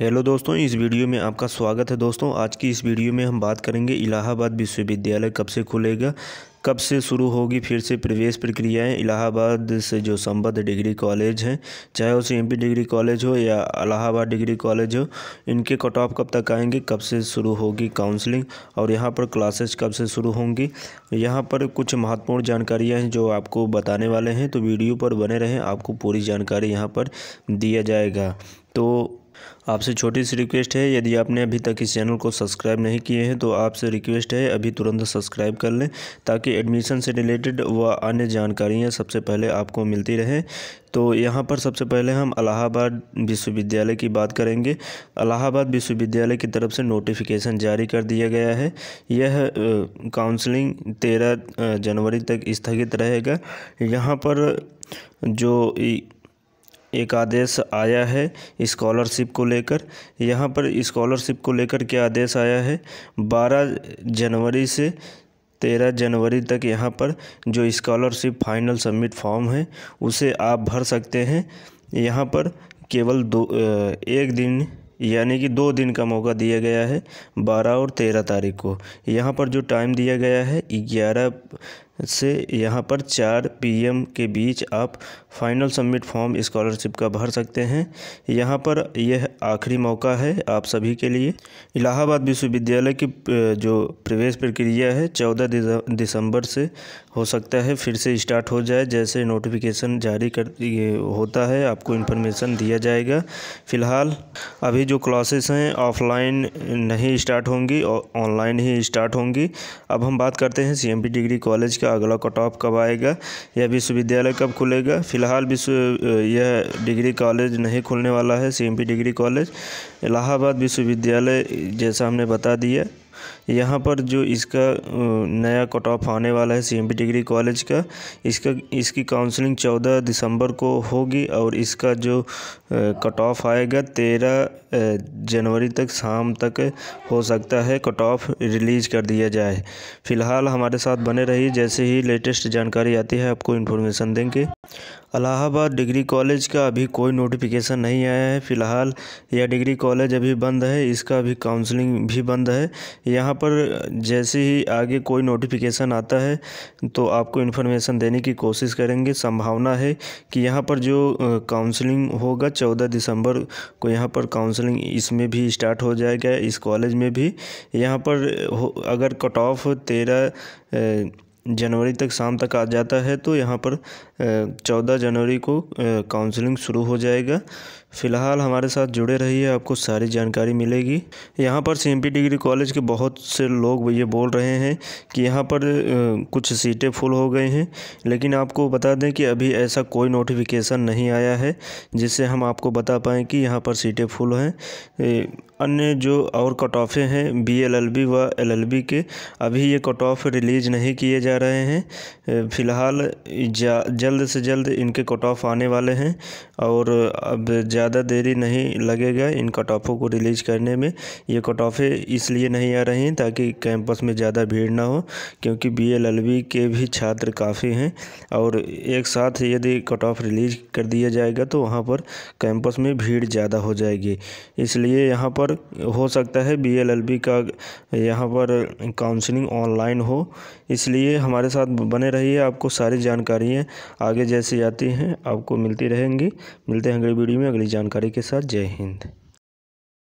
hello दोस्तों इस video में आपका स्वागत है दोस्तों आज की इस वीडियो में हम बात करेंगे इलाहाबाद विश्वविद्यालय कब से खुलेगा कब से शुरू होगी फिर से प्रवेश प्रक्रियाएं इलाहाबाद से जो संबद्ध डिग्री कॉलेज हैं चाहे वो सी डिग्री कॉलेज हो या इलाहाबाद डिग्री कॉलेज हो इनके कट ऑफ कब तक आएंगे कब से शुरू होगी काउंसलिंग और यहाँ पर क्लासेस कब से शुरू होंगी यहाँ पर कुछ महत्वपूर्ण जानकारियाँ हैं जो आपको बताने वाले हैं तो वीडियो पर बने रहें आपको पूरी जानकारी यहाँ पर दिया जाएगा तो आपसे छोटी सी रिक्वेस्ट है यदि आपने अभी तक इस चैनल को सब्सक्राइब नहीं किए हैं तो आपसे रिक्वेस्ट है अभी तुरंत सब्सक्राइब कर लें ताकि एडमिशन से रिलेटेड व अन्य जानकारियाँ सबसे पहले आपको मिलती रहे तो यहाँ पर सबसे पहले हम अलाहाबाद विश्वविद्यालय की बात करेंगे अलाहाबाद विश्वविद्यालय की तरफ से नोटिफिकेशन जारी कर दिया गया है यह काउंसलिंग तेरह जनवरी तक स्थगित रहेगा यहाँ पर जो एक आदेश आया है इस्कॉलरशिप को लेकर यहाँ पर इस्कॉलरशिप को लेकर क्या आदेश आया है बारह जनवरी से तेरह जनवरी तक यहाँ पर जो इस्कॉलरशिप फाइनल सबमिट फॉर्म है उसे आप भर सकते हैं यहाँ पर केवल दो एक दिन यानी कि दो दिन का मौका दिया गया है बारह और तेरह तारीख को यहाँ पर जो टाइम दिया गया है ग्यारह से यहाँ पर चार पीएम के बीच आप फाइनल सबमिट फॉर्म स्कॉलरशिप का भर सकते हैं यहाँ पर यह आखिरी मौका है आप सभी के लिए इलाहाबाद विश्वविद्यालय की जो प्रवेश प्रक्रिया है चौदह दिसंबर से हो सकता है फिर से स्टार्ट हो जाए जैसे नोटिफिकेशन जारी कर ये होता है आपको इन्फॉर्मेशन दिया जाएगा फ़िलहाल अभी जो क्लासेस हैं ऑफलाइन नहीं स्टार्ट होंगी और ऑनलाइन ही स्टार्ट होंगी अब हम बात करते हैं सीएमपी डिग्री कॉलेज का अगला कट ऑफ कब आएगा यह विश्वविद्यालय कब खुलेगा फ़िलहाल विश्व यह डिग्री कॉलेज नहीं खुलने वाला है सी डिग्री कॉलेज इलाहाबाद विश्वविद्यालय जैसा हमने बता दिया यहाँ पर जो इसका नया कट ऑफ आने वाला है सी डिग्री कॉलेज का इसका इसकी काउंसलिंग चौदह दिसंबर को होगी और इसका जो कट ऑफ आएगा तेरह जनवरी तक शाम तक हो सकता है कट ऑफ रिलीज़ कर दिया जाए फ़िलहाल हमारे साथ बने रहिए जैसे ही लेटेस्ट जानकारी आती है आपको इन्फॉर्मेशन देंगे अलाहाबाद डिग्री कॉलेज का अभी कोई नोटिफिकेशन नहीं आया है फ़िलहाल यह डिग्री कॉलेज अभी बंद है इसका अभी काउंसलिंग भी बंद है यहाँ पर जैसे ही आगे कोई नोटिफिकेशन आता है तो आपको इन्फॉर्मेशन देने की कोशिश करेंगे संभावना है कि यहाँ पर जो काउंसलिंग होगा चौदह दिसंबर को यहाँ पर काउंसलिंग इसमें भी स्टार्ट हो जाएगा इस कॉलेज में भी यहाँ पर अगर कट ऑफ तेरह जनवरी तक शाम तक आ जाता है तो यहाँ पर चौदह जनवरी को काउंसलिंग शुरू हो जाएगा फ़िलहाल हमारे साथ जुड़े रहिए आपको सारी जानकारी मिलेगी यहाँ पर सी डिग्री कॉलेज के बहुत से लोग ये बोल रहे हैं कि यहाँ पर कुछ सीटें फुल हो गई हैं लेकिन आपको बता दें कि अभी ऐसा कोई नोटिफिकेशन नहीं आया है जिससे हम आपको बता पाएँ कि यहाँ पर सीटें फुल हैं अन्य जो और कट ऑफ़े हैं बी एल एल बी व एल एल बी के अभी ये कट ऑफ रिलीज़ नहीं किए जा रहे हैं फ़िलहाल जल्द से जल्द इनके कट ऑफ आने वाले हैं और अब ज़्यादा देरी नहीं लगेगा इन कट ऑफ़ों को रिलीज करने में ये कट ऑफ़ें इसलिए नहीं आ रही हैं ताकि कैंपस में ज़्यादा भीड़ ना हो क्योंकि बी के भी छात्र काफ़ी हैं और एक साथ यदि कट ऑफ़ रिलीज कर दिया जाएगा तो वहाँ पर कैंपस में भीड़ ज़्यादा हो जाएगी इसलिए यहाँ पर हो सकता है बी का यहाँ पर काउंसलिंग ऑनलाइन हो इसलिए हमारे साथ बने रहिए आपको सारी जानकारियाँ आगे जैसी आती हैं आपको मिलती रहेंगी मिलते हैं अगली वीडियो में अगली जानकारी के साथ जय हिंद